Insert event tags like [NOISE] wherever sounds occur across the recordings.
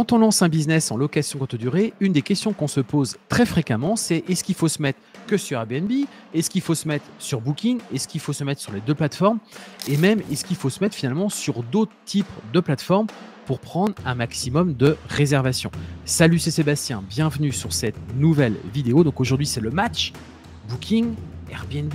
Quand on lance un business en location courte durée, une des questions qu'on se pose très fréquemment, c'est est-ce qu'il faut se mettre que sur Airbnb Est-ce qu'il faut se mettre sur Booking Est-ce qu'il faut se mettre sur les deux plateformes Et même, est-ce qu'il faut se mettre finalement sur d'autres types de plateformes pour prendre un maximum de réservations Salut, c'est Sébastien, bienvenue sur cette nouvelle vidéo. Donc aujourd'hui, c'est le match Booking, Airbnb,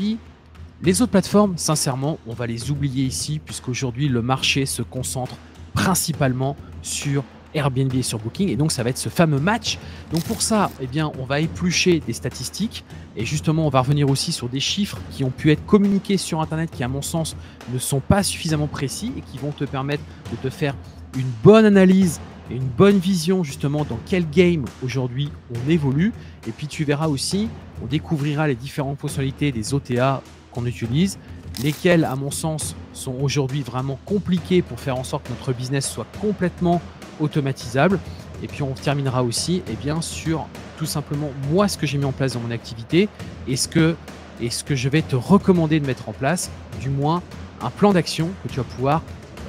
les autres plateformes, sincèrement, on va les oublier ici, puisqu'aujourd'hui, le marché se concentre principalement sur Airbnb sur Booking. Et donc, ça va être ce fameux match. Donc, pour ça, eh bien, on va éplucher des statistiques. Et justement, on va revenir aussi sur des chiffres qui ont pu être communiqués sur Internet, qui, à mon sens, ne sont pas suffisamment précis et qui vont te permettre de te faire une bonne analyse et une bonne vision justement dans quel game aujourd'hui on évolue. Et puis tu verras aussi, on découvrira les différentes fonctionnalités des OTA qu'on utilise, lesquelles à mon sens sont aujourd'hui vraiment compliquées pour faire en sorte que notre business soit complètement automatisable. Et puis on terminera aussi et eh bien, sur tout simplement moi ce que j'ai mis en place dans mon activité et ce, que, et ce que je vais te recommander de mettre en place, du moins un plan d'action que tu vas pouvoir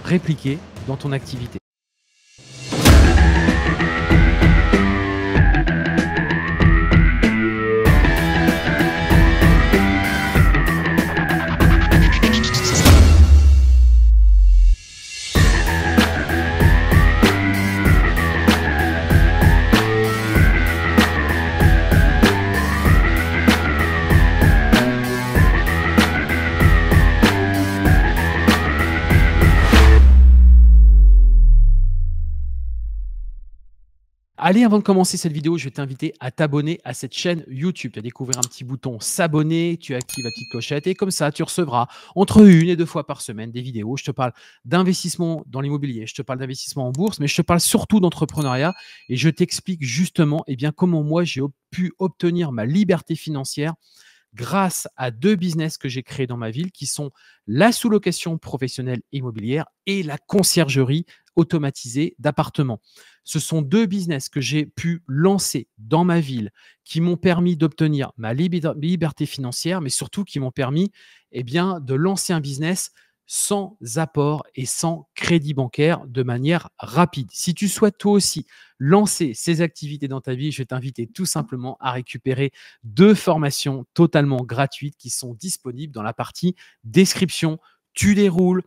répliquer dans ton activité. avant de commencer cette vidéo, je vais t'inviter à t'abonner à cette chaîne YouTube. Tu as découvert un petit bouton s'abonner, tu actives la petite clochette et comme ça, tu recevras entre une et deux fois par semaine des vidéos. Je te parle d'investissement dans l'immobilier, je te parle d'investissement en bourse, mais je te parle surtout d'entrepreneuriat et je t'explique justement eh bien, comment moi j'ai pu obtenir ma liberté financière grâce à deux business que j'ai créés dans ma ville qui sont la sous-location professionnelle immobilière et la conciergerie automatisé d'appartements. Ce sont deux business que j'ai pu lancer dans ma ville qui m'ont permis d'obtenir ma liberté financière, mais surtout qui m'ont permis eh bien, de lancer un business sans apport et sans crédit bancaire de manière rapide. Si tu souhaites toi aussi lancer ces activités dans ta vie, je vais t'inviter tout simplement à récupérer deux formations totalement gratuites qui sont disponibles dans la partie description. Tu déroules »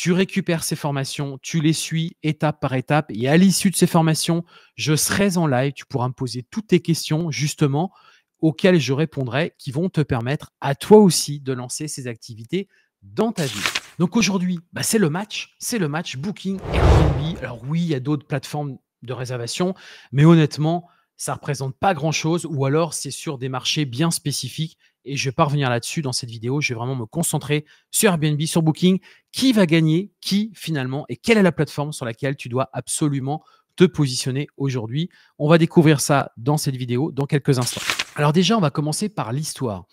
tu récupères ces formations, tu les suis étape par étape, et à l'issue de ces formations, je serai en live, tu pourras me poser toutes tes questions, justement, auxquelles je répondrai, qui vont te permettre à toi aussi de lancer ces activités dans ta vie. Donc aujourd'hui, bah, c'est le match, c'est le match Booking Airbnb. Alors oui, il y a d'autres plateformes de réservation, mais honnêtement, ça représente pas grand-chose, ou alors c'est sur des marchés bien spécifiques et je ne vais pas revenir là-dessus dans cette vidéo. Je vais vraiment me concentrer sur Airbnb, sur Booking, qui va gagner, qui finalement, et quelle est la plateforme sur laquelle tu dois absolument te positionner aujourd'hui. On va découvrir ça dans cette vidéo dans quelques instants. Alors déjà, on va commencer par l'histoire.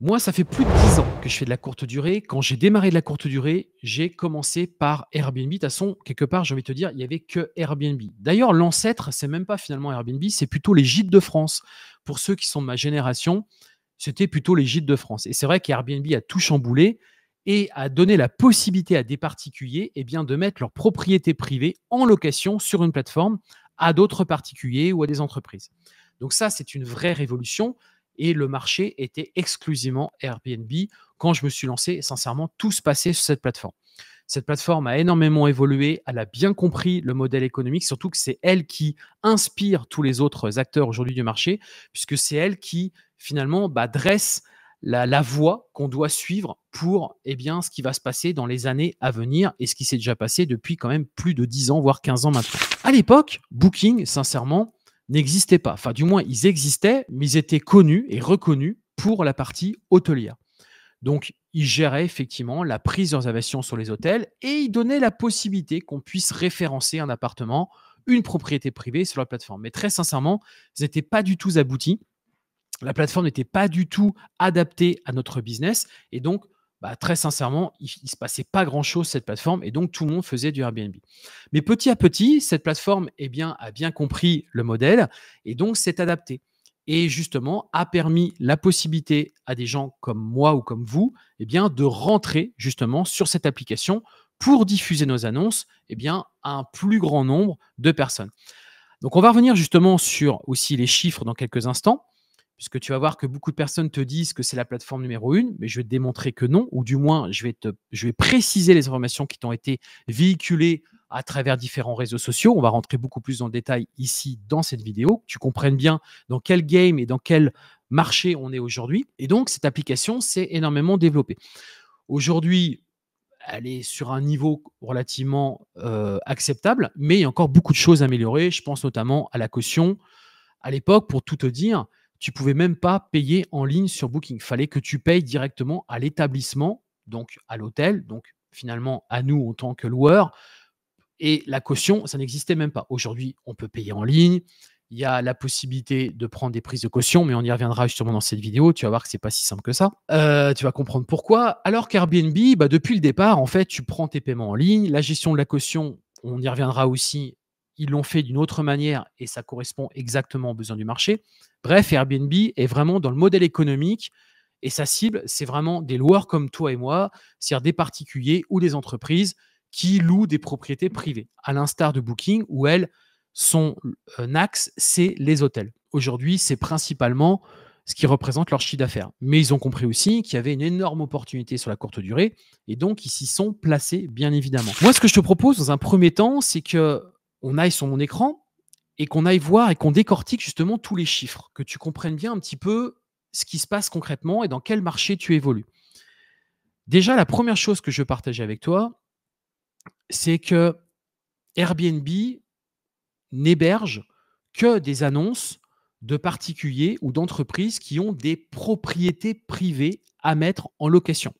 Moi, ça fait plus de 10 ans que je fais de la courte durée. Quand j'ai démarré de la courte durée, j'ai commencé par Airbnb. De toute façon, quelque part, j'ai envie de te dire, il n'y avait que Airbnb. D'ailleurs, l'ancêtre, ce n'est même pas finalement Airbnb, c'est plutôt les gîtes de France. Pour ceux qui sont de ma génération, c'était plutôt les gîtes de France. Et c'est vrai qu'Airbnb a tout chamboulé et a donné la possibilité à des particuliers eh bien, de mettre leur propriété privée en location sur une plateforme à d'autres particuliers ou à des entreprises. Donc ça, c'est une vraie révolution et le marché était exclusivement Airbnb. Quand je me suis lancé, sincèrement, tout se passait sur cette plateforme. Cette plateforme a énormément évolué, elle a bien compris le modèle économique, surtout que c'est elle qui inspire tous les autres acteurs aujourd'hui du marché, puisque c'est elle qui finalement bah, dresse la, la voie qu'on doit suivre pour eh bien, ce qui va se passer dans les années à venir et ce qui s'est déjà passé depuis quand même plus de 10 ans, voire 15 ans maintenant. À l'époque, Booking, sincèrement, n'existait pas. Enfin, du moins, ils existaient, mais ils étaient connus et reconnus pour la partie hôtelière. Donc, ils géraient effectivement la prise de réservation sur les hôtels et ils donnaient la possibilité qu'on puisse référencer un appartement, une propriété privée sur la plateforme. Mais très sincèrement, ils n'étaient pas du tout aboutis. La plateforme n'était pas du tout adaptée à notre business. Et donc, bah, très sincèrement, il ne se passait pas grand-chose cette plateforme et donc tout le monde faisait du Airbnb. Mais petit à petit, cette plateforme eh bien, a bien compris le modèle et donc s'est adaptée et justement a permis la possibilité à des gens comme moi ou comme vous eh bien, de rentrer justement sur cette application pour diffuser nos annonces eh bien, à un plus grand nombre de personnes. Donc on va revenir justement sur aussi les chiffres dans quelques instants, puisque tu vas voir que beaucoup de personnes te disent que c'est la plateforme numéro une, mais je vais te démontrer que non, ou du moins je vais, te, je vais préciser les informations qui t'ont été véhiculées à travers différents réseaux sociaux. On va rentrer beaucoup plus dans le détail ici dans cette vidéo, que tu comprennes bien dans quel game et dans quel marché on est aujourd'hui. Et donc, cette application s'est énormément développée. Aujourd'hui, elle est sur un niveau relativement euh, acceptable, mais il y a encore beaucoup de choses à améliorer. Je pense notamment à la caution. À l'époque, pour tout te dire, tu pouvais même pas payer en ligne sur Booking. Fallait que tu payes directement à l'établissement, donc à l'hôtel, donc finalement à nous en tant que loueur, et la caution, ça n'existait même pas. Aujourd'hui, on peut payer en ligne. Il y a la possibilité de prendre des prises de caution, mais on y reviendra justement dans cette vidéo. Tu vas voir que c'est pas si simple que ça. Euh, tu vas comprendre pourquoi. Alors qu'Airbnb, bah, depuis le départ, en fait, tu prends tes paiements en ligne. La gestion de la caution, on y reviendra aussi. Ils l'ont fait d'une autre manière et ça correspond exactement aux besoins du marché. Bref, Airbnb est vraiment dans le modèle économique et sa cible, c'est vraiment des loueurs comme toi et moi, c'est-à-dire des particuliers ou des entreprises qui louent des propriétés privées, à l'instar de Booking, où elles, son euh, axe, c'est les hôtels. Aujourd'hui, c'est principalement ce qui représente leur chiffre d'affaires. Mais ils ont compris aussi qu'il y avait une énorme opportunité sur la courte durée, et donc ils s'y sont placés, bien évidemment. Moi, ce que je te propose dans un premier temps, c'est que on aille sur mon écran et qu'on aille voir et qu'on décortique justement tous les chiffres, que tu comprennes bien un petit peu ce qui se passe concrètement et dans quel marché tu évolues. Déjà, la première chose que je partager avec toi, c'est que Airbnb n'héberge que des annonces de particuliers ou d'entreprises qui ont des propriétés privées à mettre en location.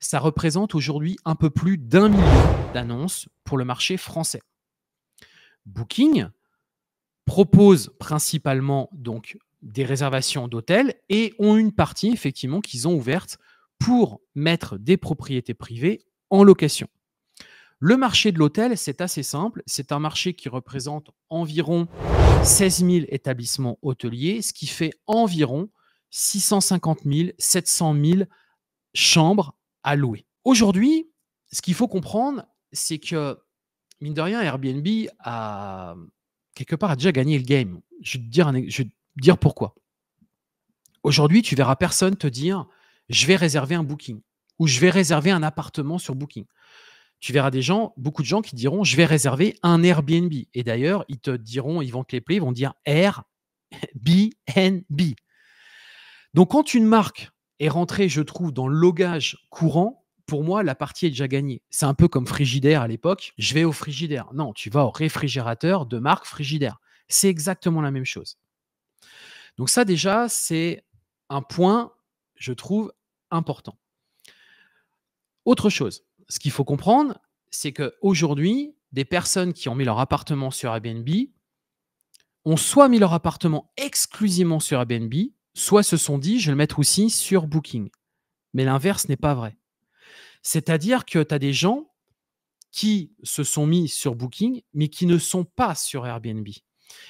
Ça représente aujourd'hui un peu plus d'un million d'annonces pour le marché français. Booking propose principalement donc des réservations d'hôtels et ont une partie effectivement qu'ils ont ouverte pour mettre des propriétés privées en location. Le marché de l'hôtel, c'est assez simple. C'est un marché qui représente environ 16 000 établissements hôteliers, ce qui fait environ 650 000, 700 000 chambres à louer. Aujourd'hui, ce qu'il faut comprendre, c'est que, mine de rien, Airbnb a quelque part a déjà gagné le game. Je vais te dire, dire pourquoi. Aujourd'hui, tu verras personne te dire je vais réserver un booking ou je vais réserver un appartement sur booking tu verras des gens, beaucoup de gens qui diront je vais réserver un Airbnb. Et d'ailleurs, ils te diront, ils vont te les plier, ils vont dire Airbnb. Donc quand une marque est rentrée, je trouve, dans le logage courant, pour moi, la partie est déjà gagnée. C'est un peu comme Frigidaire à l'époque. Je vais au Frigidaire. Non, tu vas au réfrigérateur de marque Frigidaire. C'est exactement la même chose. Donc ça déjà, c'est un point, je trouve, important. Autre chose, ce qu'il faut comprendre, c'est qu'aujourd'hui, des personnes qui ont mis leur appartement sur Airbnb ont soit mis leur appartement exclusivement sur Airbnb, soit se sont dit, je vais le mettre aussi sur Booking. Mais l'inverse n'est pas vrai. C'est-à-dire que tu as des gens qui se sont mis sur Booking, mais qui ne sont pas sur Airbnb.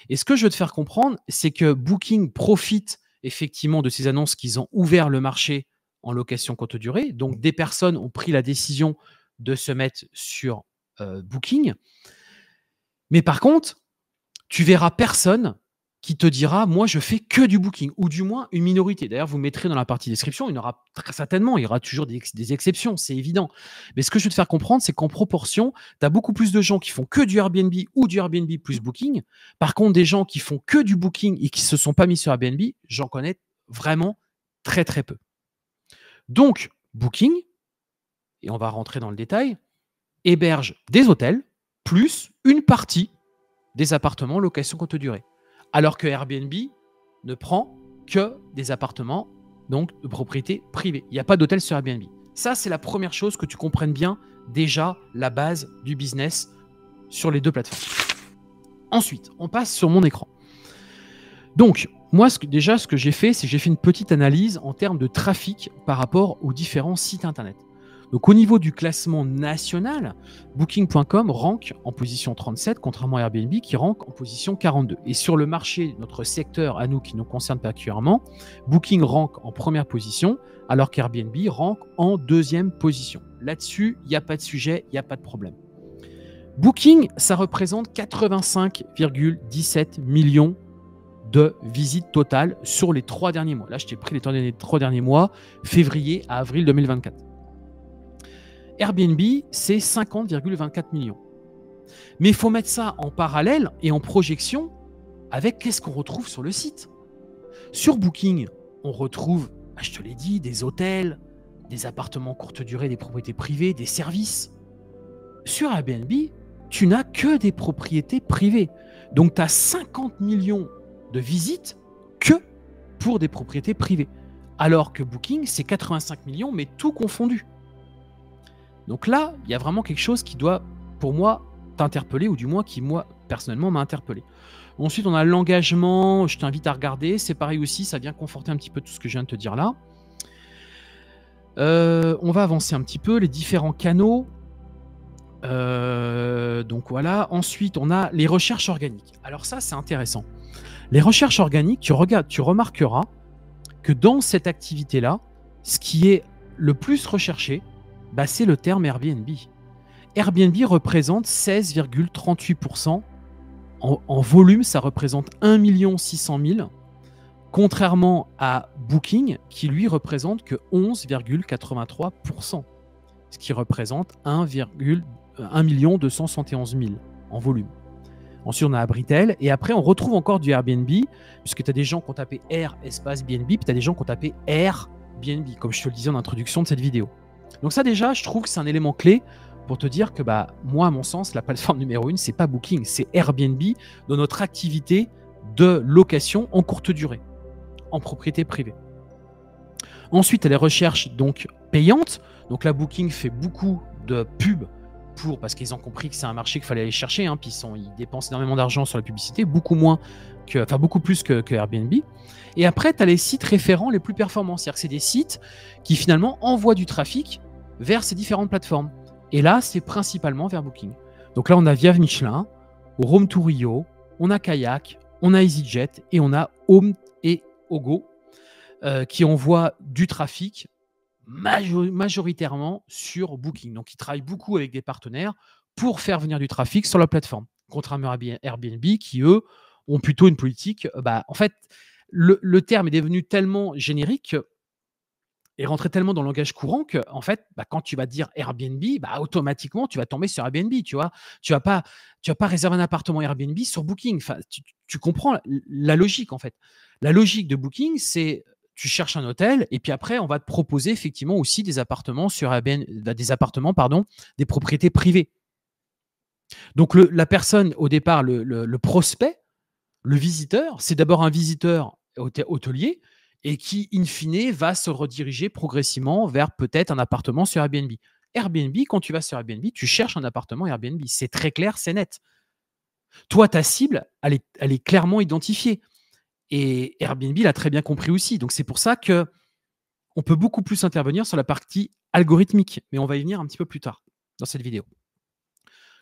Et ce que je veux te faire comprendre, c'est que Booking profite effectivement de ces annonces qu'ils ont ouvert le marché en location courte durée. Donc, des personnes ont pris la décision de se mettre sur euh, Booking. Mais par contre, tu verras personne qui te dira moi je fais que du booking ou du moins une minorité. D'ailleurs, vous mettrez dans la partie description, il y aura certainement, il y aura toujours des, exceptions, c'est évident. Mais ce que je veux te faire comprendre, c'est qu'en proportion, tu as beaucoup plus de gens qui font que du Airbnb ou du Airbnb plus booking. Par contre, des gens qui font que du booking et qui se sont pas mis sur Airbnb, j'en connais vraiment très très peu. Donc, Booking, et on va rentrer dans le détail, héberge des hôtels plus une partie des appartements location courte durée. Alors que Airbnb ne prend que des appartements, donc de propriété privée. Il n'y a pas d'hôtel sur Airbnb. Ça, c'est la première chose que tu comprennes bien déjà la base du business sur les deux plateformes. Ensuite, on passe sur mon écran. Donc, moi, déjà, ce que j'ai fait, c'est que j'ai fait une petite analyse en termes de trafic par rapport aux différents sites internet. Donc, au niveau du classement national, Booking.com rank en position 37, contrairement à Airbnb qui rank en position 42. Et sur le marché, notre secteur à nous qui nous concerne particulièrement, Booking rank en première position, alors qu'Airbnb rank en deuxième position. Là-dessus, il n'y a pas de sujet, il n'y a pas de problème. Booking, ça représente 85,17 millions de visite totale sur les trois derniers mois. Là, je t'ai pris les trois derniers mois, février à avril 2024. Airbnb, c'est 50,24 millions. Mais il faut mettre ça en parallèle et en projection avec qu'est-ce qu'on retrouve sur le site. Sur Booking, on retrouve, ah, je te l'ai dit, des hôtels, des appartements courte durée, des propriétés privées, des services. Sur Airbnb, tu n'as que des propriétés privées. Donc tu as 50 millions de visite que pour des propriétés privées. Alors que Booking, c'est 85 millions, mais tout confondu. Donc là, il y a vraiment quelque chose qui doit, pour moi, t'interpeller, ou du moins qui, moi, personnellement, m'a interpellé. Ensuite, on a l'engagement, je t'invite à regarder, c'est pareil aussi, ça vient conforter un petit peu tout ce que je viens de te dire là. Euh, on va avancer un petit peu, les différents canaux. Euh, donc voilà, ensuite on a les recherches organiques. Alors ça c'est intéressant. Les recherches organiques, tu regardes, tu remarqueras que dans cette activité-là, ce qui est le plus recherché, bah, c'est le terme Airbnb. Airbnb représente 16,38%. En, volume, ça représente 1 600 000, contrairement à Booking, qui lui représente que 11,83%, ce qui représente 1, 1 271 000 en volume. Ensuite, on a Abritel. Et après, on retrouve encore du Airbnb, puisque tu as des gens qui ont tapé Air espace BNB, puis tu as des gens qui ont tapé Airbnb, comme je te le disais en introduction de cette vidéo. Donc ça déjà, je trouve que c'est un élément clé pour te dire que bah, moi, à mon sens, la plateforme [LAUGHS] numéro une, c'est pas Booking, c'est Airbnb dans notre activité de location en courte durée, en propriété privée. Ensuite, tu as les recherches donc payantes. Donc là, Booking fait beaucoup de pubs parce qu'ils ont compris que c'est un marché qu'il fallait aller chercher, un hein, puis ils, sont, dépensent énormément d'argent sur la publicité, beaucoup moins que, enfin beaucoup plus que, Airbnb. Et après, tu as les sites référents les plus performants, c'est-à-dire que c'est des sites qui finalement envoient du trafic vers ces différentes plateformes. Et là, c'est principalement vers Booking. Donc là, on a Viav Michelin, Rome to Rio, on a Kayak, on a EasyJet et on a Home et Ogo euh, qui envoient du trafic majoritairement sur Booking. Donc, ils travaillent beaucoup avec des partenaires pour faire venir du trafic sur leur plateforme, contrairement à Airbnb qui, eux, ont plutôt une politique. Euh, bah, en fait, le, terme est devenu tellement générique et rentré tellement dans le langage courant que, en fait, bah, quand tu vas dire Airbnb, bah, automatiquement, tu vas tomber sur Airbnb, tu vois. Tu vas pas, tu vas pas réserver un appartement Airbnb sur Booking. Enfin, tu comprends la logique, en fait. La logique de Booking, c'est tu cherches un hôtel et puis après on va te proposer effectivement aussi des appartements sur Airbnb, bah, des appartements pardon, des propriétés privées. Donc la personne au départ, le, prospect, le visiteur, c'est d'abord un visiteur hôtelier et qui in fine va se rediriger progressivement vers peut-être un appartement sur Airbnb. Airbnb, quand tu vas sur Airbnb, tu cherches un appartement Airbnb. C'est très clair, c'est net. Toi, ta cible, elle est, elle est clairement identifiée. Et Airbnb l'a très bien compris aussi. Donc c'est pour ça que on peut beaucoup plus intervenir sur la partie algorithmique, mais on va y venir un petit peu plus tard dans cette vidéo.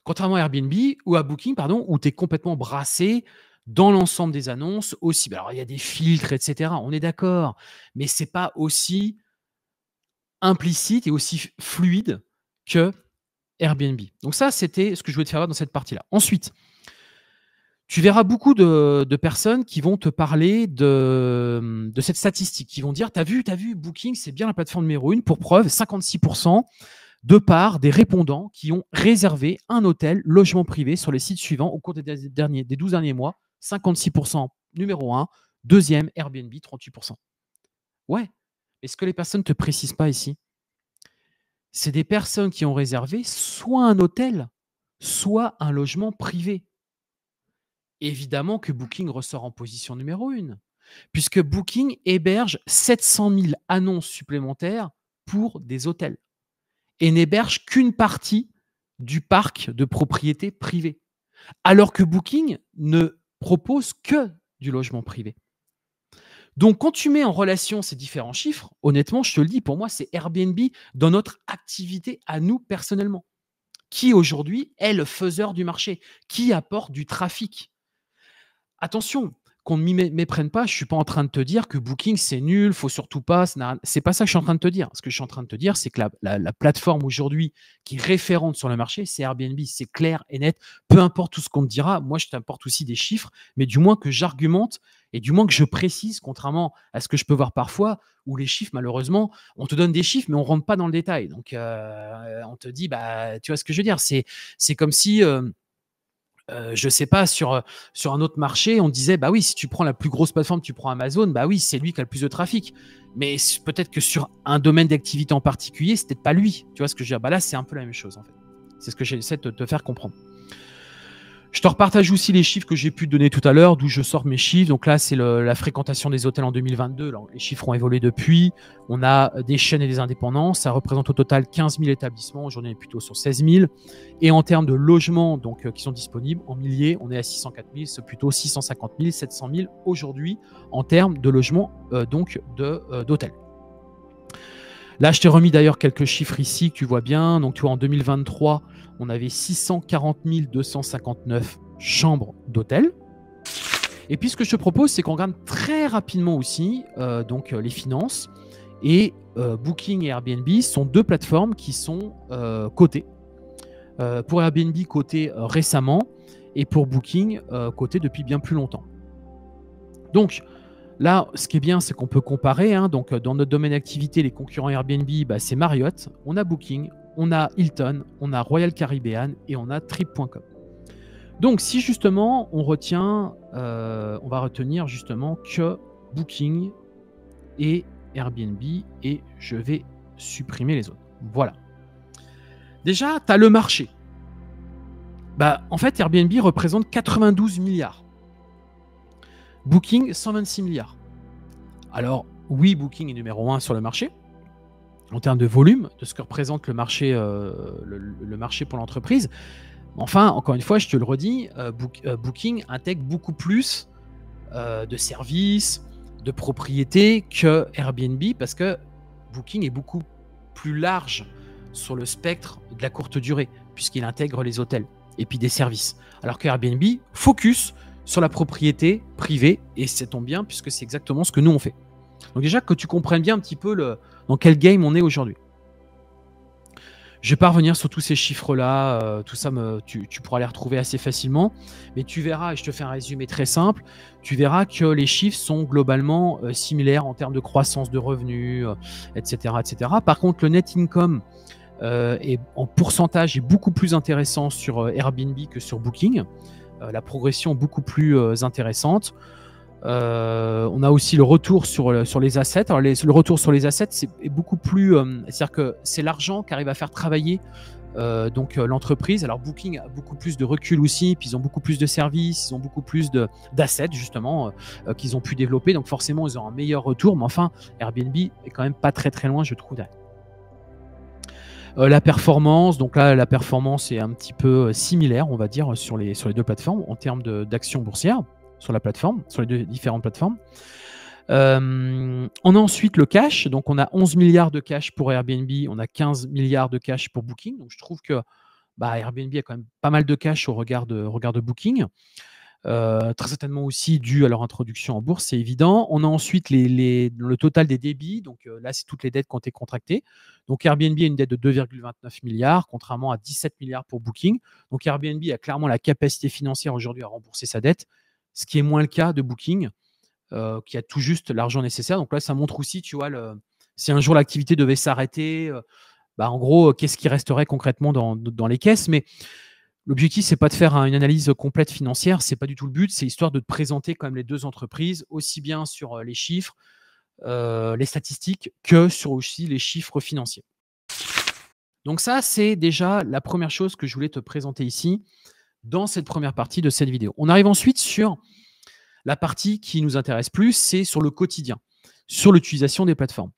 Contrairement à Airbnb ou à Booking, pardon, où tu es complètement brassé dans l'ensemble des annonces aussi. Ben alors, il y a des filtres, etc. On est d'accord, mais ce n'est pas aussi implicite et aussi fluide que Airbnb. Donc ça, c'était ce que je voulais te faire voir dans cette partie-là. Ensuite, tu verras beaucoup de, personnes qui vont te parler de, cette statistique, qui vont dire, t'as vu, t'as vu, Booking, c'est bien la plateforme numéro une. Pour preuve, 56% de part des répondants qui ont réservé un hôtel, logement privé sur les sites suivants au cours des, derniers, des 12 derniers mois. 56% numéro un, deuxième Airbnb, 38%. Ouais, est ce que les personnes ne te précisent pas ici, c'est des personnes qui ont réservé soit un hôtel, soit un logement privé évidemment que Booking ressort en position numéro une, puisque Booking héberge 700 000 annonces supplémentaires pour des hôtels et n'héberge qu'une partie du parc de propriété privée, alors que Booking ne propose que du logement privé. Donc, quand tu mets en relation ces différents chiffres, honnêtement, je te le dis, pour moi, c'est Airbnb dans notre activité à nous personnellement. Qui aujourd'hui est le faiseur du marché Qui apporte du trafic Attention, qu'on ne m'y méprenne pas, je ne suis pas en train de te dire que Booking, c'est nul, faut surtout pas. C'est pas ça que je suis en train de te dire. Ce que je suis en train de te dire, c'est que la, plateforme aujourd'hui qui est référente sur le marché, c'est Airbnb. C'est clair et net. Peu importe tout ce qu'on te dira, moi, je t'apporte aussi des chiffres, mais du moins que j'argumente et du moins que je précise, contrairement à ce que je peux voir parfois, où les chiffres, malheureusement, on te donne des chiffres, mais on ne rentre pas dans le détail. Donc, euh, on te dit, bah, tu vois ce que je veux dire C'est comme si. Euh, je euh, je sais pas, sur, euh, sur un autre marché, on disait, bah oui, si tu prends la plus grosse plateforme, tu prends Amazon, bah oui, c'est lui qui a le plus de trafic. Mais peut-être que sur un domaine d'activité en particulier, c'était peut pas lui. Tu vois ce que je veux dire Bah là, c'est un peu la même chose, en fait. C'est ce que j'essaie de te faire comprendre. Je te repartage aussi les chiffres que j'ai pu te donner tout à l'heure, d'où je sors mes chiffres. Donc là, c'est la fréquentation des hôtels en 2022. les chiffres ont évolué depuis. On a des chaînes et des indépendances. Ça représente au total 15 000 établissements. Aujourd'hui, on est plutôt sur 16 000. Et en termes de logements donc, euh, qui sont disponibles, en milliers, on est à 604 000. C'est plutôt 650 000, 700 000 aujourd'hui en termes de logements euh, euh, d'hôtels. Là, je t'ai remis d'ailleurs quelques chiffres ici tu vois bien. Donc, tu vois, en 2023, on avait 640 259 chambres d'hôtel. Et puis ce que je propose, c'est qu'on regarde très rapidement aussi euh, donc, euh, les finances. Et euh, Booking et Airbnb sont deux plateformes qui sont cotées. pour Airbnb, cotées récemment, et pour Booking, cotées depuis bien plus longtemps. Donc, Là, ce qui est bien, c'est qu'on peut comparer. Hein. donc, euh, dans notre domaine d'activité, les concurrents Airbnb, bah, c'est Marriott, on a Booking, on a Hilton, on a Royal Caribbean et on a Trip.com. Donc, si justement on retient, euh, on va retenir justement que Booking et Airbnb et je vais supprimer les autres. Voilà. Déjà, tu as le marché. Bah, en fait, Airbnb représente 92 milliards. Booking, 126 milliards. Alors, oui, Booking est numéro 1 sur le marché, en termes de volume, de ce que représente le marché, euh, le, marché pour l'entreprise. Enfin, encore une fois, je te le redis, euh, euh, Booking intègre beaucoup plus de services, de propriétés que Airbnb, parce que Booking est beaucoup plus large sur le spectre de la courte durée, puisqu'il intègre les hôtels et puis des services. Alors que Airbnb focus sur la propriété privée, et c'est ton bien puisque c'est exactement ce que nous on fait. Donc déjà que tu comprennes bien un petit peu dans quel game on est aujourd'hui. Je vais pas revenir sur tous ces chiffres-là, euh, tout ça, tu, pourras les retrouver assez facilement, mais tu verras, et je te fais un résumé très simple, tu verras que les chiffres sont globalement euh, similaires en termes de croissance de revenus, etc., euh, etc. Par contre, le net income est, en pourcentage est beaucoup plus intéressant sur Airbnb que sur Booking. Euh, la progression beaucoup plus euh, intéressante. Euh, on a aussi le retour sur, sur les assets. le retour sur les assets, c'est beaucoup plus. C'est-à-dire que c'est l'argent qui arrive à faire travailler donc l'entreprise. Alors Booking a beaucoup plus de recul aussi, puis ils ont beaucoup plus de services, ils ont beaucoup plus d'assets justement qu'ils ont pu développer. Donc forcément, ils ont un meilleur retour. Mais enfin, Airbnb est quand même pas très très loin, je trouve, euh, la performance, donc là, la performance est un petit peu euh, similaire, on va dire, sur les, sur les deux plateformes en termes d'actions boursières sur la plateforme, sur les deux différentes plateformes. Euh, on a ensuite le cash, donc on a 11 milliards de cash pour Airbnb, on a 15 milliards de cash pour Booking. Donc je trouve que bah, Airbnb a quand même pas mal de cash au regard de, regard de Booking. Euh, très certainement aussi dû à leur introduction en bourse, c'est évident. On a ensuite les, le total des débits, donc euh, là c'est toutes les dettes qui ont été contractées. Donc Airbnb a une dette de 2,29 milliards, contrairement à 17 milliards pour Booking. Donc Airbnb a clairement la capacité financière aujourd'hui à rembourser sa dette, ce qui est moins le cas de Booking, euh, qui a tout juste l'argent nécessaire. Donc là ça montre aussi, tu vois, le, si un jour l'activité devait s'arrêter, bah, en gros, qu'est-ce qui resterait concrètement dans, dans les caisses Mais L'objectif, ce n'est pas de faire une analyse complète financière, Ce n'est pas du tout le but, c'est histoire de te présenter quand même les deux entreprises, aussi bien sur euh, les chiffres, euh, les statistiques, que sur aussi les chiffres financiers. Donc ça, c'est déjà la première chose que je voulais te présenter ici, dans cette première partie de cette vidéo. On arrive ensuite sur la partie qui nous intéresse plus, c'est sur le quotidien, sur l'utilisation des plateformes.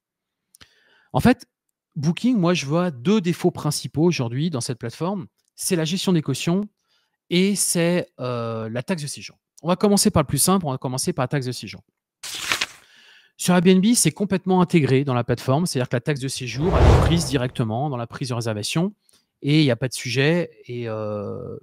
En fait, Booking, moi, je vois deux défauts principaux aujourd'hui dans cette plateforme c'est la gestion des cautions et c'est euh, la taxe de séjour. On va commencer par le plus simple, on va commencer par la taxe de séjour. Sur Airbnb, c'est complètement intégré dans la plateforme, c'est-à-dire que la taxe de séjour elle est prise directement dans la prise de réservation et il n'y a pas de sujet et euh,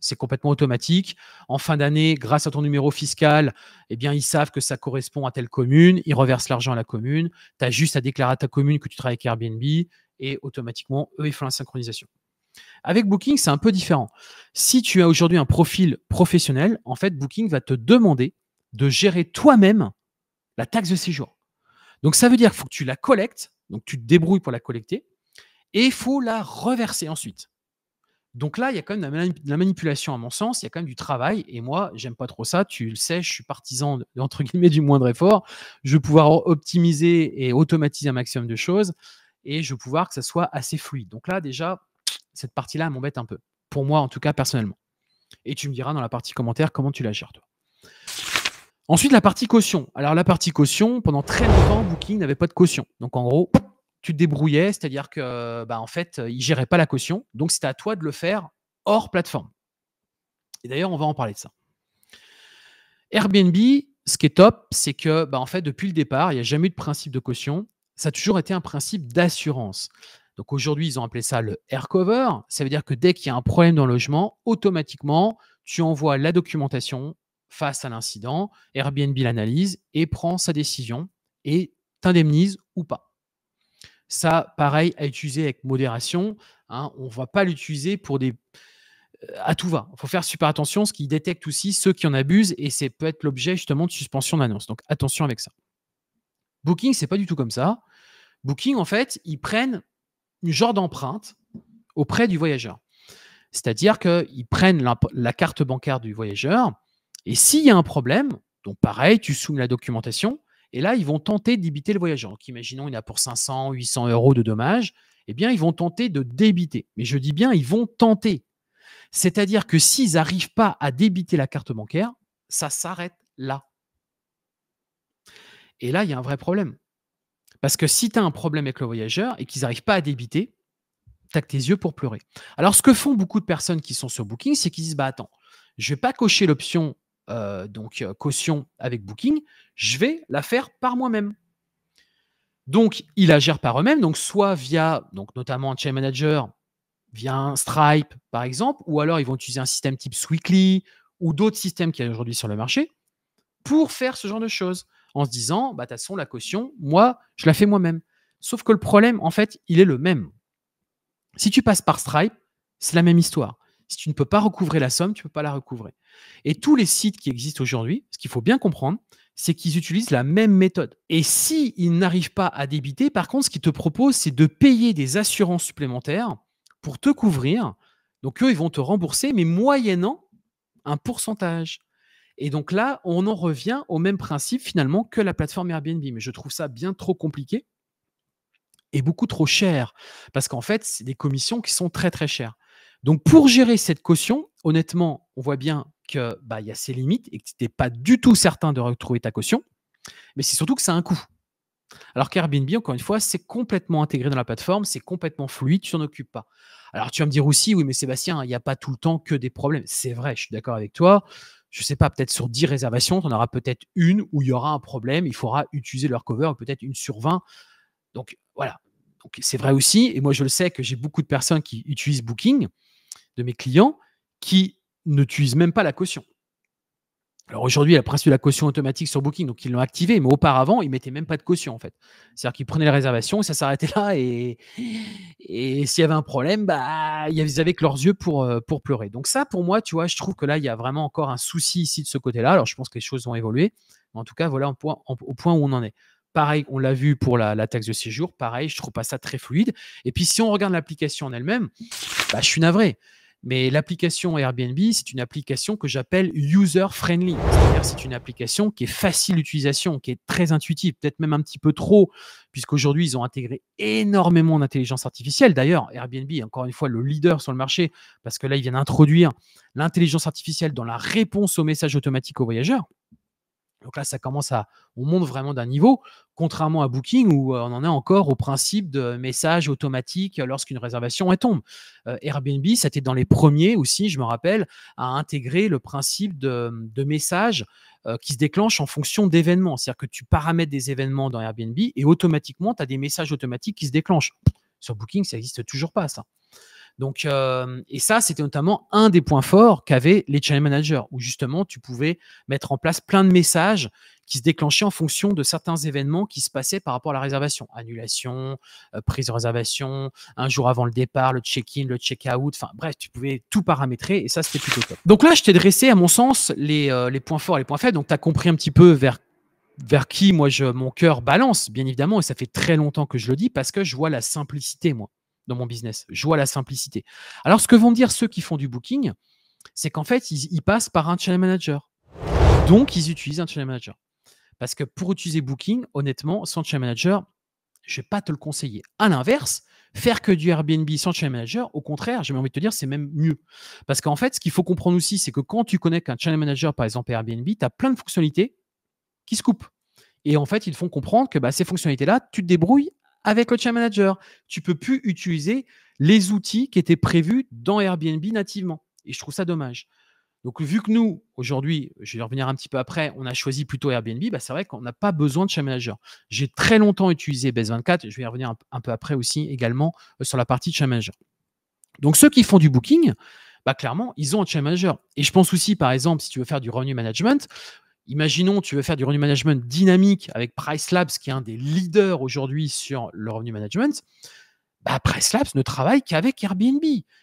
c'est complètement automatique. En fin d'année, grâce à ton numéro fiscal, eh bien, ils savent que ça correspond à telle commune, ils reversent l'argent à la commune, tu as juste à déclarer à ta commune que tu travailles avec Airbnb et automatiquement, eux, ils font la synchronisation. Avec Booking, c'est un peu différent. Si tu as aujourd'hui un profil professionnel, en fait, Booking va te demander de gérer toi-même la taxe de séjour. Donc ça veut dire qu'il faut que tu la collectes, donc tu te débrouilles pour la collecter, et il faut la reverser ensuite. Donc là, il y a quand même de la manipulation à mon sens, il y a quand même du travail, et moi, j'aime pas trop ça, tu le sais, je suis partisan, entre guillemets, du moindre effort, je vais pouvoir optimiser et automatiser un maximum de choses, et je vais pouvoir que ça soit assez fluide. Donc là, déjà, cette partie-là m'embête un peu. Pour moi, en tout cas, personnellement. Et tu me diras dans la partie commentaire comment tu la gères, toi. Ensuite, la partie caution. Alors, la partie caution, pendant très longtemps, Booking n'avait pas de caution. Donc, en gros, tu te débrouillais, c'est-à-dire que, bah, en fait, il ne gérait pas la caution. Donc, c'était à toi de le faire hors plateforme. Et d'ailleurs, on va en parler de ça. Airbnb, ce qui est top, c'est que, bah, en fait, depuis le départ, il n'y a jamais eu de principe de caution. Ça a toujours été un principe d'assurance. Donc aujourd'hui, ils ont appelé ça le cover. Ça veut dire que dès qu'il y a un problème dans le logement, automatiquement, tu envoies la documentation face à l'incident, Airbnb l'analyse et prend sa décision et t'indemnise ou pas. Ça, pareil, à utiliser avec modération. Hein. on ne va pas l'utiliser pour des, euh, à tout va. Il faut faire super attention, ce qui détecte aussi ceux qui en abusent et c'est peut être l'objet justement de suspension d'annonce. Donc attention avec ça. Booking, c'est pas du tout comme ça. Booking, en fait, ils prennent une genre d'empreinte auprès du voyageur. C'est-à-dire qu'ils prennent la, carte bancaire du voyageur et s'il y a un problème, donc pareil, tu soumets la documentation et là, ils vont tenter débiter le voyageur. Donc, imaginons, il a pour 500, 800 euros de dommages, eh bien, ils vont tenter de débiter. Mais je dis bien, ils vont tenter. C'est-à-dire que s'ils n'arrivent pas à débiter la carte bancaire, ça s'arrête là. Et là, il y a un vrai problème. Parce que si tu as un problème avec le voyageur et qu'ils n'arrivent pas à débiter, tac tes yeux pour pleurer. Alors, ce que font beaucoup de personnes qui sont sur Booking, c'est qu'ils disent Bah attends, je ne vais pas cocher l'option euh, donc euh, caution avec Booking, je vais la faire par moi-même. Donc, ils la gèrent par eux-mêmes, donc soit via, donc notamment un chain manager, via Stripe par exemple, ou alors ils vont utiliser un système type Sweekly ou d'autres systèmes qu'il y a aujourd'hui sur le marché pour faire ce genre de choses en se disant, bah, de toute façon, la caution, moi, je la fais moi-même. Sauf que le problème, en fait, il est le même. Si tu passes par Stripe, c'est la même histoire. Si tu ne peux pas recouvrer la somme, tu ne peux pas la recouvrer. Et tous les sites qui existent aujourd'hui, ce qu'il faut bien comprendre, c'est qu'ils utilisent la même méthode. Et s'ils n'arrivent pas à débiter, par contre, ce qu'ils te proposent, c'est de payer des assurances supplémentaires pour te couvrir. Donc, eux, ils vont te rembourser, mais moyennant un pourcentage. Et donc là, on en revient au même principe finalement que la plateforme Airbnb. Mais je trouve ça bien trop compliqué et beaucoup trop cher. Parce qu'en fait, c'est des commissions qui sont très très chères. Donc pour gérer cette caution, honnêtement, on voit bien qu'il bah, y a ses limites et que tu n'es pas du tout certain de retrouver ta caution. Mais c'est surtout que ça a un coût. Alors qu'Airbnb, encore une fois, c'est complètement intégré dans la plateforme, c'est complètement fluide, tu n'en occupes pas. Alors tu vas me dire aussi, oui, mais Sébastien, il n'y a pas tout le temps que des problèmes. C'est vrai, je suis d'accord avec toi je ne sais pas, peut-être sur 10 réservations, on aura peut-être une où il y aura un problème, il faudra utiliser leur cover, peut-être une sur 20. Donc voilà. Donc c'est vrai aussi, et moi je le sais que j'ai beaucoup de personnes qui utilisent Booking, de mes clients, qui n'utilisent même pas la caution. Alors aujourd'hui, il le principe de la caution automatique sur Booking, donc ils l'ont activé, mais auparavant, ils ne mettaient même pas de caution en fait. C'est-à-dire qu'ils prenaient la réservation, et ça s'arrêtait là, et, s'il y avait un problème, bah, ils n'avaient que leurs yeux pour, euh, pour pleurer. Donc ça, pour moi, tu vois, je trouve que là, il y a vraiment encore un souci ici de ce côté-là. Alors je pense que les choses vont évoluer, en tout cas, voilà au point, où on en est. Pareil, on l'a vu pour la, taxe de séjour, pareil, je ne trouve pas ça très fluide. Et puis si on regarde l'application en elle-même, bah, je suis navré. Mais l'application Airbnb, c'est une application que j'appelle user-friendly. C'est-à-dire, c'est une application qui est facile d'utilisation, qui est très intuitive, peut-être même un petit peu trop, puisqu'aujourd'hui, ils ont intégré énormément d'intelligence artificielle. D'ailleurs, Airbnb encore une fois le leader sur le marché, parce que là, ils viennent introduire l'intelligence artificielle dans la réponse aux messages automatiques aux voyageurs. Donc là, ça commence à. On monte vraiment d'un niveau, contrairement à Booking où euh, on en est encore au principe de message automatique lorsqu'une réservation tombe. Euh, Airbnb, c'était dans les premiers aussi, je me rappelle, à intégrer le principe de, message euh, qui se déclenche en fonction d'événements. C'est-à-dire que tu paramètres des événements dans Airbnb et automatiquement, tu as des messages automatiques qui se déclenchent. Sur Booking, ça n'existe toujours pas, ça. Donc, euh, et ça, c'était notamment un des points forts qu'avaient les channel managers, où justement, tu pouvais mettre en place plein de messages qui se déclenchaient en fonction de certains événements qui se passaient par rapport à la réservation. Annulation, euh, prise de réservation, un jour avant le départ, le check-in, le check-out. Enfin, bref, tu pouvais tout paramétrer et ça, c'était plutôt top. Donc là, je t'ai dressé, à mon sens, les, euh, les points forts et les points faibles. Donc, tu as compris un petit peu vers vers qui moi je mon cœur balance bien évidemment et ça fait très longtemps que je le dis parce que je vois la simplicité moi dans mon business. Je à la simplicité. Alors, ce que vont dire ceux qui font du booking, c'est qu'en fait, ils, passent par un channel manager. Donc, ils utilisent un channel manager. Parce que pour utiliser Booking, honnêtement, sans channel manager, je ne vais pas te le conseiller. À l'inverse, faire que du Airbnb sans channel manager, au contraire, j'ai envie de te dire, c'est même mieux. Parce qu'en fait, ce qu'il faut comprendre aussi, c'est que quand tu connais un channel manager, par exemple Airbnb, tu as plein de fonctionnalités qui se coupent. Et en fait, ils font comprendre que bah, ces fonctionnalités-là, tu te débrouilles avec le Chain Manager. Tu peux plus utiliser les outils qui étaient prévus dans Airbnb nativement. Et je trouve ça dommage. Donc, vu que nous, aujourd'hui, je vais revenir un petit peu après, on a choisi plutôt Airbnb, bah, c'est vrai qu'on n'a pas besoin de Chain Manager. J'ai très longtemps utilisé Base24, je vais y revenir un, peu après aussi également euh, sur la partie de Chain Manager. Donc, ceux qui font du booking, bah, clairement, ils ont un Chain Manager. Et je pense aussi, par exemple, si tu veux faire du revenue management, Imaginons, tu veux faire du revenu management dynamique avec Price Labs, qui est un des leaders aujourd'hui sur le revenu management. Bah, Price Labs ne travaille qu'avec Airbnb.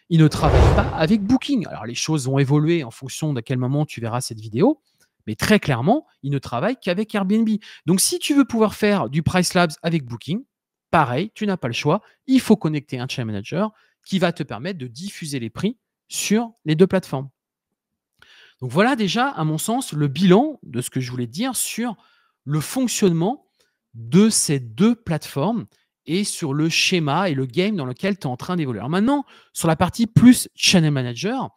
Il ne travaille pas avec Booking. Alors, les choses vont évoluer en fonction de quel moment tu verras cette vidéo. Mais très clairement, il ne travaille qu'avec Airbnb. Donc, si tu veux pouvoir faire du Price Labs avec Booking, pareil, tu n'as pas le choix. Il faut connecter un chain manager qui va te permettre de diffuser les prix sur les deux plateformes. Donc voilà déjà, à mon sens, le bilan de ce que je voulais dire sur le fonctionnement de ces deux plateformes et sur le schéma et le game dans lequel tu es en train d'évoluer. Alors maintenant, sur la partie plus Channel Manager,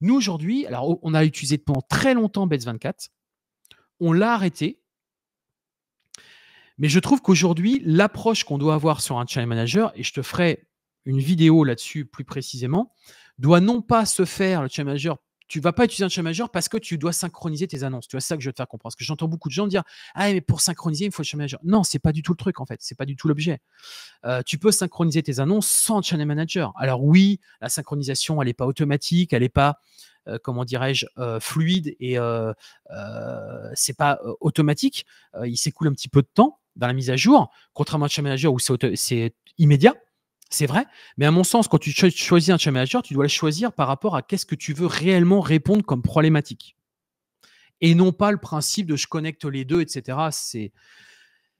nous aujourd'hui, alors on a utilisé pendant très longtemps Bets24, on l'a arrêté, mais je trouve qu'aujourd'hui, l'approche qu'on doit avoir sur un Channel Manager, et je te ferai une vidéo là-dessus plus précisément, doit non pas se faire, le Channel Manager, tu vas pas utiliser un channel manager parce que tu dois synchroniser tes annonces. Tu vois, c'est ça que je veux te faire comprendre. Parce que j'entends beaucoup de gens dire Ah, mais pour synchroniser, il faut le channel manager. Non, c'est pas du tout le truc en fait. C'est pas du tout l'objet. Euh, tu peux synchroniser tes annonces sans channel manager. Alors, oui, la synchronisation, elle n'est pas automatique, elle n'est pas. Euh, comment dirais-je, euh, fluide et c'est pas automatique. il s'écoule un petit peu de temps dans la mise à jour, contrairement à Channel Manager où c'est immédiat. C'est vrai, mais à mon sens, quand tu choisis un chain manager, tu dois le choisir par rapport à qu'est-ce que tu veux réellement répondre comme problématique. Et non pas le principe de je connecte les deux, etc. C'est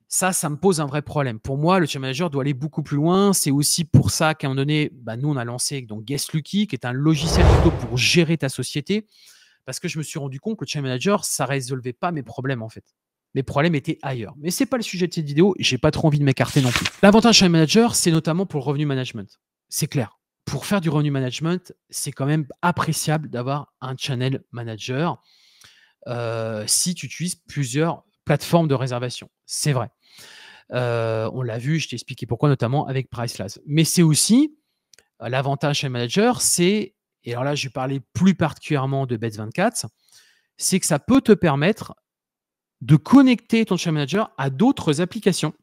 ça, ça me pose un vrai problème. Pour moi, le chain manager doit aller beaucoup plus loin. C'est aussi pour ça qu'à un moment donné, bah, nous, on a lancé donc Lucky, qui est un logiciel plutôt pour gérer ta société, parce que je me suis rendu compte que le chain manager, ça résolvait pas mes problèmes en fait mes problèmes étaient ailleurs. Mais c'est pas le sujet de cette vidéo, j'ai pas trop envie de m'écarter non plus. L'avantage chez manager, c'est notamment pour le revenu management. C'est clair. Pour faire du revenu management, c'est quand même appréciable d'avoir un channel manager euh, si tu utilises plusieurs plateformes de réservation. C'est vrai. Euh, on l'a vu, je t'ai expliqué pourquoi, notamment avec Priceless. Mais c'est aussi euh, l'avantage chez manager, c'est, et alors là, je parler plus particulièrement de Bet24, c'est que ça peut te permettre de connecter ton chat Manager à d'autres applications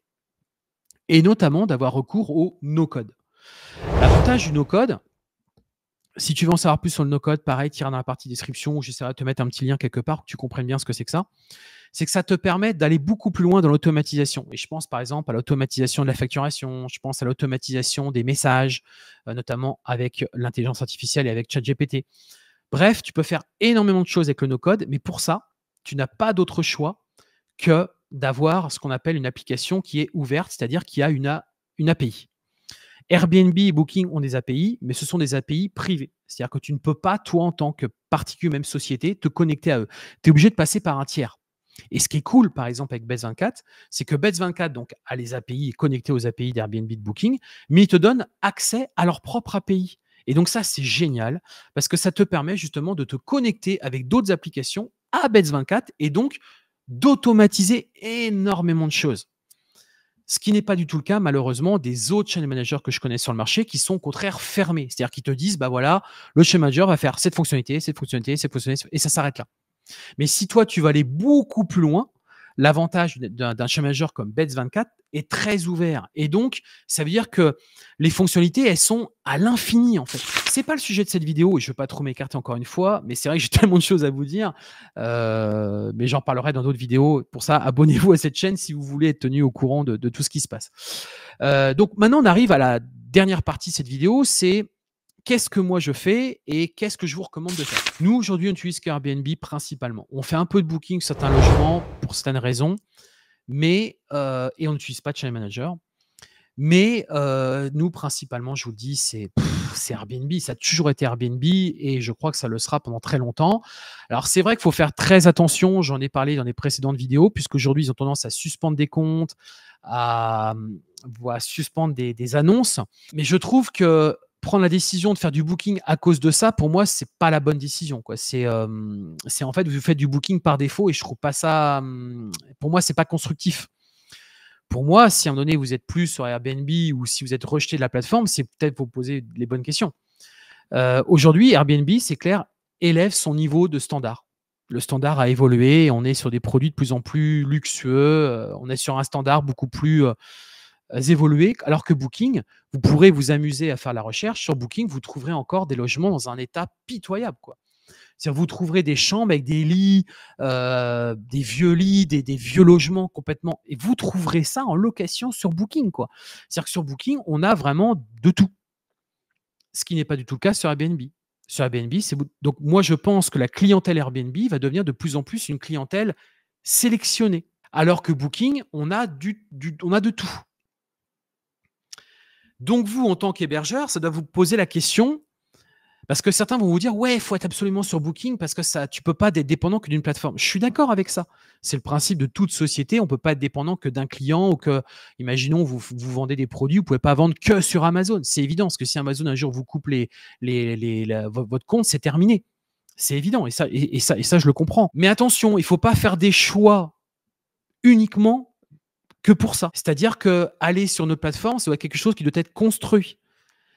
et notamment d'avoir recours au no-code. L'avantage du no-code, si tu veux en savoir plus sur le no-code, pareil, iras dans la partie description où j'essaierai de te mettre un petit lien quelque part pour que tu comprennes bien ce que c'est que ça. C'est que ça te permet d'aller beaucoup plus loin dans l'automatisation. Et je pense par exemple à l'automatisation de la facturation, je pense à l'automatisation des messages, euh, notamment avec l'intelligence artificielle et avec ChatGPT. Bref, tu peux faire énormément de choses avec le no-code, mais pour ça, tu n'as pas d'autre choix que d'avoir ce qu'on appelle une application qui est ouverte, c'est-à-dire qui a une, une API. Airbnb et Booking ont des API, mais ce sont des API privées. C'est-à-dire que tu ne peux pas, toi, en tant que particulier, même société, te connecter à eux. Tu es obligé de passer par un tiers. Et ce qui est cool, par exemple, avec Bets24, c'est que Bets24 donc, a les API connectées aux API d'Airbnb et de Booking, mais ils te donnent accès à leur propre API. Et donc ça, c'est génial, parce que ça te permet justement de te connecter avec d'autres applications à Bets24 et donc d'automatiser énormément de choses. Ce qui n'est pas du tout le cas, malheureusement, des autres chaînes managers que je connais sur le marché qui sont au contraire fermés. C'est-à-dire qu'ils te disent, bah voilà, le channel manager va faire cette fonctionnalité, cette fonctionnalité, cette fonctionnalité, et ça s'arrête là. Mais si toi, tu vas aller beaucoup plus loin, l'avantage d'un challenger comme Bets24 est très ouvert. Et donc, ça veut dire que les fonctionnalités, elles sont à l'infini, en fait. C'est pas le sujet de cette vidéo, et je ne veux pas trop m'écarter encore une fois, mais c'est vrai que j'ai [LAUGHS] tellement de choses à vous dire, euh, mais j'en parlerai dans d'autres vidéos. Pour ça, abonnez-vous à cette chaîne si vous voulez être tenu au courant de, tout ce qui se passe. Euh, donc, maintenant, on arrive à la dernière partie de cette vidéo, c'est qu'est-ce que moi je fais et qu'est-ce que je vous recommande de faire. Nous, aujourd'hui, on utilise Airbnb principalement. On fait un peu de booking certains logements pour certaines raisons, mais, euh, et on n'utilise pas de Channel Manager. Mais euh, nous, principalement, je vous dis, c'est Airbnb. Ça a toujours été Airbnb et je crois que ça le sera pendant très longtemps. Alors, c'est vrai qu'il faut faire très attention. J'en ai parlé dans les précédentes vidéos, puisqu'aujourd'hui, ils ont tendance à suspendre des comptes, hum, à, suspendre des, des annonces. Mais je trouve que prendre la décision de faire du booking à cause de ça, pour moi, c'est pas la bonne décision. Euh, c'est, en fait, vous faites du booking par défaut et je trouve pas ça. Hum, pour moi, c'est pas constructif. Pour moi, si à un moment donné vous êtes plus sur Airbnb ou si vous êtes rejeté de la plateforme, c'est peut-être vous poser les bonnes questions. Euh, aujourd'hui, Airbnb, c'est clair, élève son niveau de standard. Le standard a évolué, on est sur des produits de plus en plus luxueux, euh, on est sur un standard beaucoup plus euh, évoluer, alors que Booking, vous pourrez vous amuser à faire la recherche. Sur Booking, vous trouverez encore des logements dans un état pitoyable. Quoi. vous trouverez des chambres avec des lits, euh, des vieux lits, des, vieux logements complètement. Et vous trouverez ça en location sur Booking. C'est-à-dire que sur Booking, on a vraiment de tout. Ce qui n'est pas du tout le cas sur Airbnb sur Airbnb. Donc moi, je pense que la clientèle Airbnb va devenir de plus en plus une clientèle sélectionnée. Alors que Booking, on a, du, on a de tout. Donc vous, en tant qu'hébergeur, ça doit vous poser la question, parce que certains vont vous dire, ouais, il faut être absolument sur Booking, parce que ça, tu ne peux pas être dépendant que d'une plateforme. Je suis d'accord avec ça. C'est le principe de toute société, on ne peut pas être dépendant que d'un client ou que, imaginons, vous, vous vendez des produits, vous ne pouvez pas vendre que sur Amazon. C'est évident, parce que si Amazon un jour vous coupe les, les, votre compte, c'est terminé. C'est évident, et ça, et, ça, et ça, je le comprends. Mais attention, il ne faut pas faire des choix uniquement que pour ça. C'est-à-dire que aller sur nos plateformes, c'est quelque chose qui doit être construit.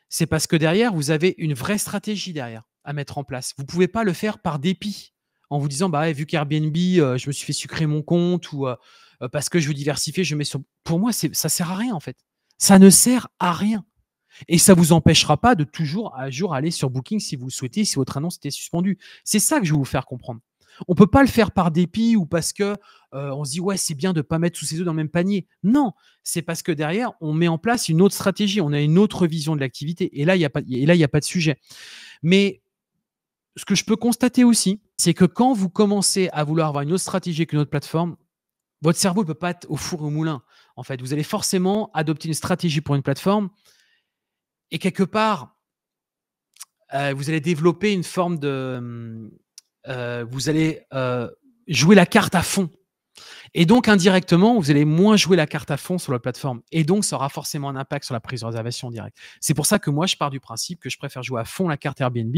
C'est parce que derrière, vous avez une vraie stratégie derrière à mettre en place. Vous ne pouvez pas le faire par dépit en vous disant bah vu qu'Airbnb, euh, je me suis fait sucrer mon compte ou euh, euh, parce que je veux diversifier, je mets sur. Pour moi, ça sert à rien en fait. Ça ne sert à rien. Et ça ne vous empêchera pas de toujours à jour aller sur Booking si vous le souhaitez, si votre annonce était suspendue. C'est ça que je veux vous faire comprendre. On peut pas le faire par dépit ou parce que euh, on se dit ouais c'est bien de pas mettre tous ses œufs dans le même panier. Non, c'est parce que derrière on met en place une autre stratégie, on a une autre vision de l'activité. Et là il y a pas, et là il y a pas de sujet. Mais ce que je peux constater aussi, c'est que quand vous commencez à vouloir avoir une autre stratégie qu'une autre plateforme, votre cerveau ne peut pas être au four et au moulin. En fait, vous allez forcément adopter une stratégie pour une plateforme et quelque part, euh, vous allez développer une forme de, hum, euh, vous allez euh, jouer la carte à fond. Et donc, indirectement, vous allez moins jouer la carte à fond sur la plateforme. Et donc, ça aura forcément un impact sur la prise de réservation directe. C'est pour ça que moi, je pars du principe que je préfère jouer à fond la carte Airbnb,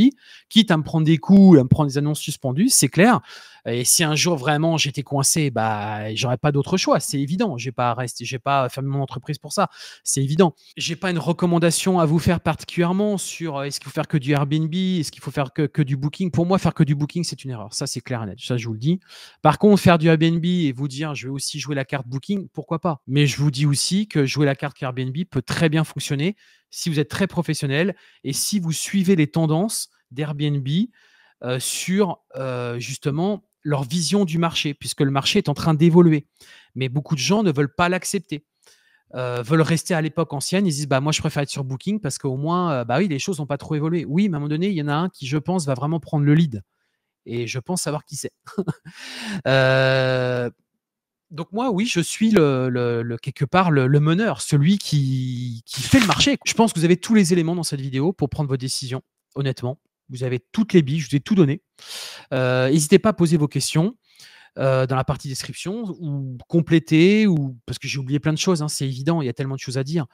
quitte à me prendre des coups, à me prendre des annonces suspendues, c'est clair. Et si un jour vraiment j'étais coincé, bah, j'aurais pas d'autre choix. C'est évident. J'ai pas resté, j'ai pas fermé mon entreprise pour ça. C'est évident. J'ai pas une recommandation à vous faire particulièrement sur euh, est-ce qu'il faut faire que du Airbnb, est-ce qu'il faut faire que, que, du booking. Pour moi, faire que du booking, c'est une erreur. Ça, c'est clair et net. Ça, je vous le dis. Par contre, faire du Airbnb et vous dire je vais aussi jouer la carte Booking, pourquoi pas Mais je vous dis aussi que jouer la carte Airbnb peut très bien fonctionner si vous êtes très professionnel et si vous suivez les tendances d'Airbnb euh, sur euh, justement leur vision du marché, puisque le marché est en train d'évoluer. Mais beaucoup de gens ne veulent pas l'accepter. Euh, veulent rester à l'époque ancienne, ils disent bah moi je préfère être sur Booking parce qu'au moins bah oui les choses n'ont pas trop évolué. Oui, mais à un moment donné il y en a un qui je pense va vraiment prendre le lead et je pense savoir qui c'est. [LAUGHS] euh, donc moi, oui, je suis le, quelque part le, meneur, celui qui, fait le marché. Je pense que vous avez tous les éléments dans cette vidéo pour prendre vos décisions, honnêtement. Vous avez toutes les billes, je vous ai tout donné. Euh, n'hésitez pas à poser vos questions. Euh, dans la partie description ou compléter ou parce que j'ai oublié plein de choses, hein, c'est évident, il y a tellement de choses à dire.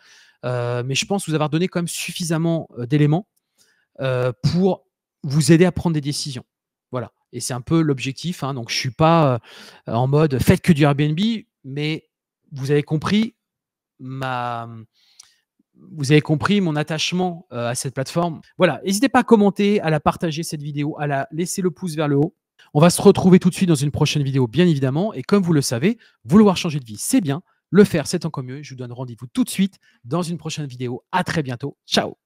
Euh, mais je pense vous avoir donné quand même suffisamment d'éléments pour vous aider à prendre des décisions. Et c'est un peu l'objectif. Hein. Donc, je ne suis pas euh, en mode faites que du Airbnb, mais vous avez compris ma. Vous avez compris mon attachement euh, à cette plateforme. Voilà, n'hésitez pas à commenter, à la partager cette vidéo, à la laisser le pouce vers le haut. On va se retrouver tout de suite dans une prochaine vidéo, bien évidemment. Et comme vous le savez, vouloir changer de vie, c'est bien. Le faire, c'est encore mieux. Je vous donne rendez-vous tout de suite dans une prochaine vidéo. À très bientôt. Ciao.